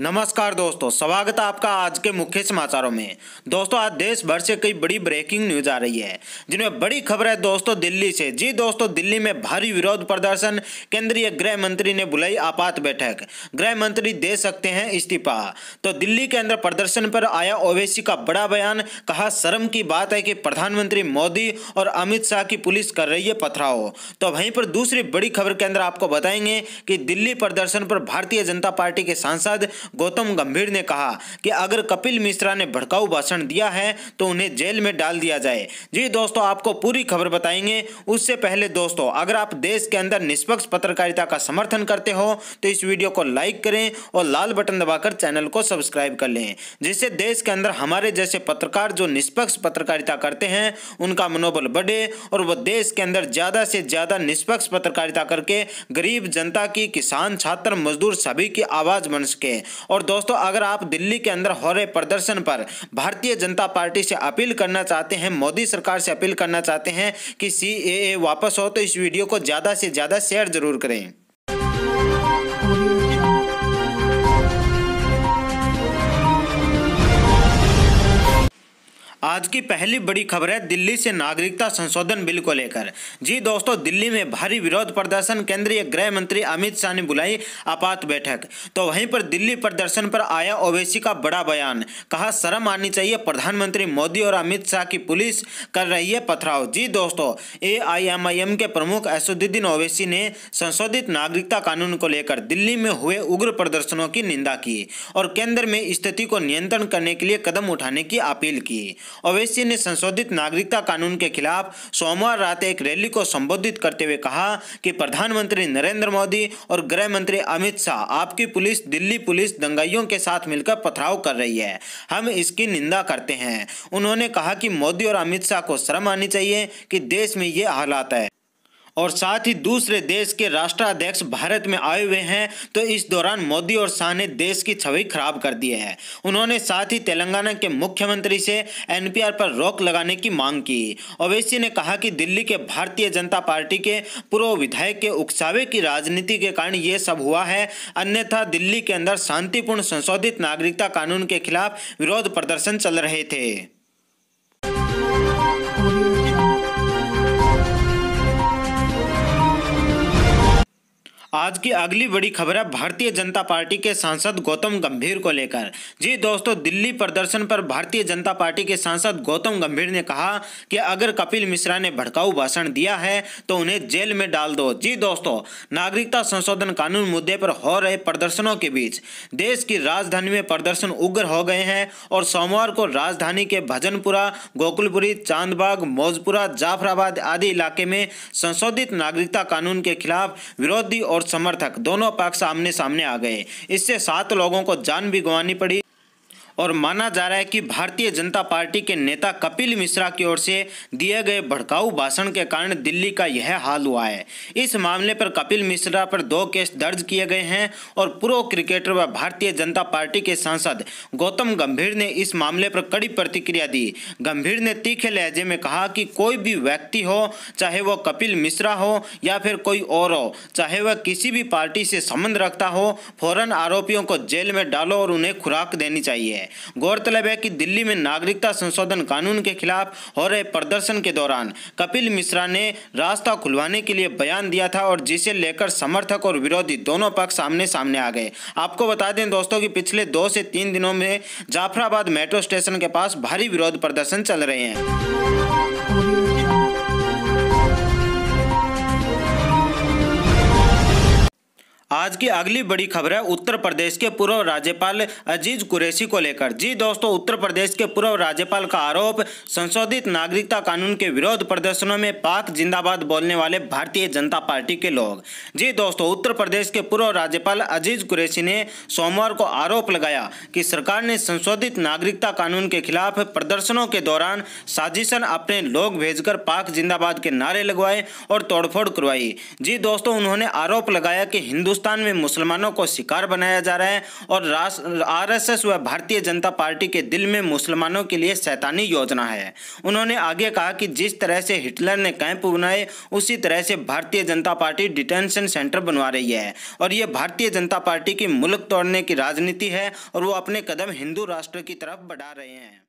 नमस्कार दोस्तों स्वागत है आपका आज के मुख्य समाचारों में दोस्तों आज देश भर से कई बड़ी ब्रेकिंग न्यूज आ रही है जिनमें बड़ी खबर है दोस्तों दिल्ली से जी दोस्तों दिल्ली में भारी विरोध प्रदर्शन केंद्रीय गृह मंत्री ने बुलाई आपात बैठक गृह मंत्री दे सकते हैं इस्तीफा तो दिल्ली के अंदर प्रदर्शन पर आया ओवैसी का बड़ा बयान कहा शर्म की बात है कि प्रधानमंत्री मोदी और अमित शाह की पुलिस कर रही है पथराव तो वहीं पर दूसरी बड़ी खबर के अंदर आपको बताएंगे कि दिल्ली प्रदर्शन पर भारतीय जनता पार्टी के सांसद गौतम गंभीर ने कहा कि अगर कपिल मिश्रा ने भड़काऊ भाषण दिया है तो उन्हें जेल में डाल दिया जाए जी दोस्तों आपको पूरी खबर बताएंगे उससे पहले दोस्तों अगर आप देश के अंदर निष्पक्ष पत्रकारिता का समर्थन करते हो तो इस वीडियो को लाइक करें और लाल बटन दबाकर चैनल को सब्सक्राइब कर लें जिससे देश के अंदर हमारे जैसे पत्रकार जो निष्पक्ष पत्रकारिता करते हैं उनका मनोबल बढ़े और वह देश के अंदर ज़्यादा से ज़्यादा निष्पक्ष पत्रकारिता करके गरीब जनता की किसान छात्र मजदूर सभी की आवाज़ बन सके और दोस्तों अगर आप दिल्ली के अंदर हो रहे प्रदर्शन पर भारतीय जनता पार्टी से अपील करना चाहते हैं मोदी सरकार से अपील करना चाहते हैं कि सी वापस हो तो इस वीडियो को ज़्यादा से ज़्यादा शेयर जरूर करें आज की पहली बड़ी खबर है दिल्ली से नागरिकता संशोधन बिल को लेकर जी दोस्तों दिल्ली में भारी विरोध प्रदर्शन केंद्रीय गृह मंत्री अमित शाह ने बुलाई आपात बैठक तो वहीं पर दिल्ली प्रदर्शन पर आया ओवैसी का बड़ा बयान कहा शर्म आनी चाहिए प्रधानमंत्री मोदी और अमित शाह की पुलिस कर रही है पथराव जी दोस्तों ए के प्रमुख असुद्दीन ओवैसी ने संशोधित नागरिकता कानून को लेकर दिल्ली में हुए उग्र प्रदर्शनों की निंदा की और केंद्र में स्थिति को नियंत्रण करने के लिए कदम उठाने की अपील की ओवैसी ने संशोधित नागरिकता कानून के खिलाफ सोमवार रात एक रैली को संबोधित करते हुए कहा कि प्रधानमंत्री नरेंद्र मोदी और गृह मंत्री अमित शाह आपकी पुलिस दिल्ली पुलिस दंगाइयों के साथ मिलकर पथराव कर रही है हम इसकी निंदा करते हैं उन्होंने कहा कि मोदी और अमित शाह को शर्म आनी चाहिए कि देश में ये हालात है और साथ ही दूसरे देश के राष्ट्राध्यक्ष भारत में आए हुए हैं तो इस दौरान मोदी और शाह ने देश की छवि खराब कर दी है उन्होंने साथ ही तेलंगाना के मुख्यमंत्री से एनपीआर पर रोक लगाने की मांग की ओवैसी ने कहा कि दिल्ली के भारतीय जनता पार्टी के पूर्व विधायक के उकसावे की राजनीति के कारण ये सब हुआ है अन्यथा दिल्ली के अंदर शांतिपूर्ण संशोधित नागरिकता कानून के खिलाफ विरोध प्रदर्शन चल रहे थे आज की अगली बड़ी खबर है भारतीय जनता पार्टी के सांसद गौतम गंभीर को लेकर जी दोस्तों दिल्ली प्रदर्शन पर भारतीय जनता पार्टी के सांसद गौतम गंभीर ने कहा कि अगर कपिल मिश्रा ने भड़काऊ भाषण दिया है तो उन्हें जेल में डाल दो जी दोस्तों नागरिकता संशोधन कानून मुद्दे पर हो रहे प्रदर्शनों के बीच देश की राजधानी में प्रदर्शन उग्र हो गए हैं और सोमवार को राजधानी के भजनपुरा गोकुलपुरी चांदबाग मौजपुरा जाफराबाद आदि इलाके में संशोधित नागरिकता कानून के खिलाफ विरोधी और समर्थक दोनों पक्ष आमने सामने आ गए इससे सात लोगों को जान भी गंवानी पड़ी और माना जा रहा है कि भारतीय जनता पार्टी के नेता कपिल मिश्रा की ओर से दिए गए भड़काऊ भाषण के कारण दिल्ली का यह हाल हुआ है इस मामले पर कपिल मिश्रा पर दो केस दर्ज किए गए हैं और पूर्व क्रिकेटर व भारतीय जनता पार्टी के सांसद गौतम गंभीर ने इस मामले पर कड़ी प्रतिक्रिया दी गंभीर ने तीखे लहजे में कहा कि कोई भी व्यक्ति हो चाहे वह कपिल मिश्रा हो या फिर कोई और हो चाहे वह किसी भी पार्टी से संबंध रखता हो फौरन आरोपियों को जेल में डालो और उन्हें खुराक देनी चाहिए गौरतलब है कि दिल्ली में नागरिकता संशोधन कानून के खिलाफ हो रहे प्रदर्शन के दौरान कपिल मिश्रा ने रास्ता खुलवाने के लिए बयान दिया था और जिसे लेकर समर्थक और विरोधी दोनों पक्ष सामने सामने आ गए आपको बता दें दोस्तों कि पिछले दो से तीन दिनों में जाफराबाद मेट्रो स्टेशन के पास भारी विरोध प्रदर्शन चल रहे हैं आज की अगली बड़ी खबर है उत्तर प्रदेश के पूर्व राज्यपाल अजीज कुरैशी को लेकर जी दोस्तों उत्तर प्रदेश के पूर्व राज्यपाल का आरोप संशोधित नागरिकता कानून के विरोध प्रदर्शनों में पाक जिंदाबाद बोलने वाले भारतीय जनता पार्टी के लोग जी दोस्तों उत्तर प्रदेश के पूर्व राज्यपाल अजीज कुरैशी ने सोमवार को आरोप लगाया कि सरकार ने संशोधित नागरिकता कानून के खिलाफ प्रदर्शनों के दौरान साजिशन अपने लोग भेजकर पाक जिंदाबाद के नारे लगवाए और तोड़फोड़ करवाई जी दोस्तों उन्होंने आरोप लगाया कि हिंदुस्तान हिंदुस्तान में मुसलमानों को शिकार बनाया जा रहा है और आरएसएस व भारतीय जनता पार्टी के दिल में मुसलमानों के लिए शैतानी योजना है उन्होंने आगे कहा कि जिस तरह से हिटलर ने कैंप बनाए उसी तरह से भारतीय जनता पार्टी डिटेंशन सेंटर बनवा रही है और ये भारतीय जनता पार्टी की मुल्क तोड़ने की राजनीति है और वो अपने कदम हिंदू राष्ट्र की तरफ बढ़ा रहे हैं